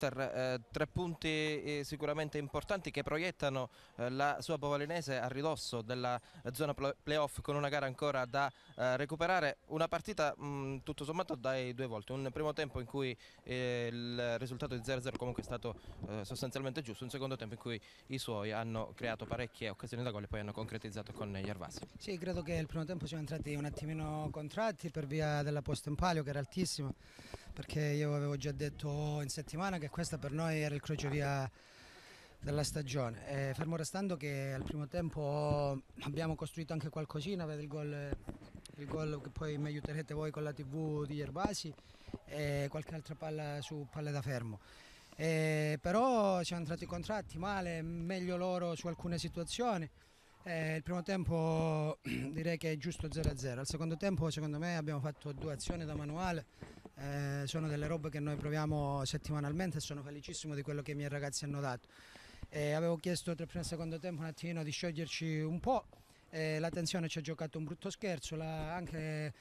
Eh, tre punti eh, sicuramente importanti che proiettano eh, la sua Bovalinese a ridosso della eh, zona playoff con una gara ancora da eh, recuperare, una partita mh, mm, tutto sommato dai due volte, un primo tempo in cui eh, il risultato di 0-0 comunque è stato sostanzialmente giusto, un secondo tempo in cui i suoi hanno creato parecchie occasioni da gol e poi hanno concretizzato con gli Arvasi. Sì, credo che il primo tempo siamo entrati un attimino contratti per via della posta in palio che era altissima perché io avevo già detto in settimana che questa per noi era il crocevia della stagione. E eh, fermo restando che al primo tempo abbiamo costruito anche qualcosina, vedo il gol, il gol che poi mi aiuterete voi con la TV di Gervasi e qualche altra palla su palle da fermo. E eh, però siamo entrati entrato i contratti male, meglio loro su alcune situazioni. Eh, il primo tempo direi che è giusto 0-0, al secondo tempo secondo me abbiamo fatto due azioni da manuale eh, sono delle robe che noi proviamo settimanalmente e sono felicissimo di quello che i miei ragazzi hanno dato. Eh, avevo chiesto tra primo e secondo tempo un attimino di scioglierci un po', eh, la tensione ci ha giocato un brutto scherzo, la, anche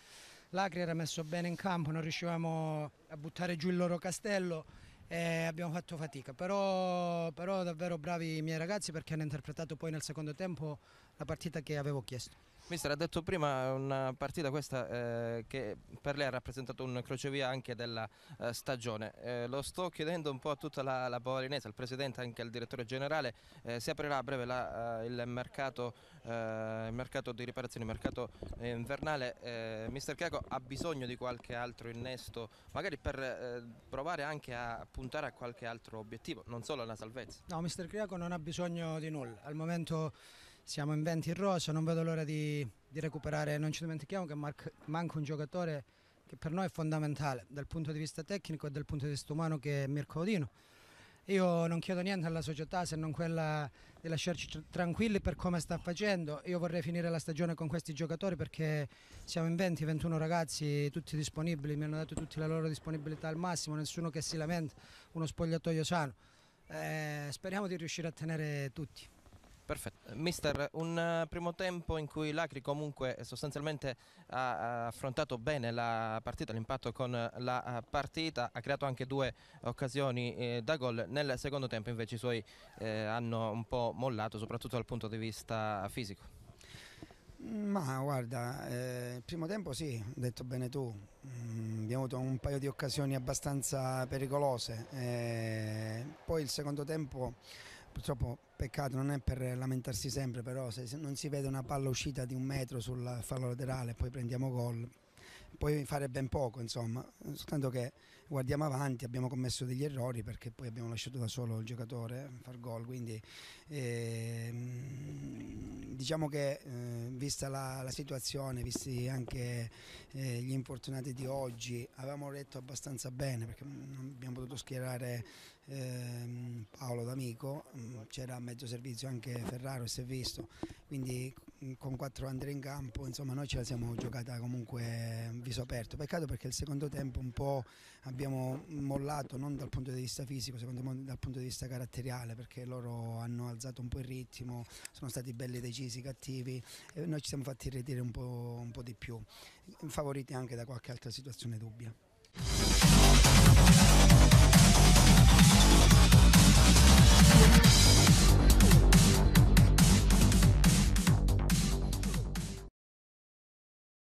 l'Acri era messo bene in campo, non riuscivamo a buttare giù il loro castello e abbiamo fatto fatica, però, però davvero bravi i miei ragazzi perché hanno interpretato poi nel secondo tempo la partita che avevo chiesto. Mister, ha detto prima una partita questa eh, che per lei ha rappresentato un crocevia anche della eh, stagione. Eh, lo sto chiedendo un po' a tutta la, la Pavarinese, al Presidente, anche al Direttore Generale. Eh, si aprirà a breve la, eh, il, mercato, eh, il, mercato, di riparazione, il mercato invernale. Mister Chiaco ha bisogno di qualche altro innesto, magari per provare anche a puntare a qualche altro obiettivo, non solo alla salvezza. No, Mister Chiaco non ha bisogno di nulla. Al momento siamo in 20 in rosa, non vedo l'ora di, di, recuperare, non ci dimentichiamo che manca un giocatore che per noi è fondamentale dal punto di vista tecnico e dal punto di vista umano che è Mirko Odino. Io non chiedo niente alla società se non quella di lasciarci tranquilli per come sta facendo. Io vorrei finire la stagione con questi giocatori perché siamo in 20-21 ragazzi, tutti disponibili, mi hanno dato tutti la loro disponibilità al massimo, nessuno che si lamenta, uno spogliatoio sano. Eh, speriamo di riuscire a tenere tutti. Perfetto. Eh, mister, un eh, primo tempo in cui l'Acri comunque eh, sostanzialmente ha affrontato bene la partita, l'impatto con la partita, ha creato anche due occasioni da gol, nel secondo tempo invece i suoi hanno un po' mollato, soprattutto dal punto di vista fisico. Ma guarda, eh, il primo tempo sì, hai detto bene tu, mm, abbiamo avuto un paio di occasioni abbastanza pericolose, eh, poi il secondo tempo purtroppo peccato, non è per lamentarsi sempre, però se non si vede una palla uscita di un metro sul fallo laterale e poi prendiamo gol, puoi fare ben poco, insomma, soltanto che guardiamo avanti, abbiamo commesso degli errori perché poi abbiamo lasciato da solo il giocatore a eh, far gol, quindi eh, diciamo che eh, vista la, la, situazione, visti anche eh, gli infortunati di oggi, avevamo retto abbastanza bene perché non abbiamo potuto schierare eh, dico, mm, c'era a mezzo servizio anche Ferraro si è visto, quindi con quattro andre in campo insomma noi ce la siamo giocata comunque mm, viso aperto, peccato perché il secondo tempo un po' abbiamo mollato non dal punto di vista fisico, secondo me dal punto di vista caratteriale perché loro hanno alzato un po' il ritmo, sono stati belli decisi, cattivi e noi ci siamo fatti ritire un po', un po di più, favoriti anche da qualche altra situazione dubbia.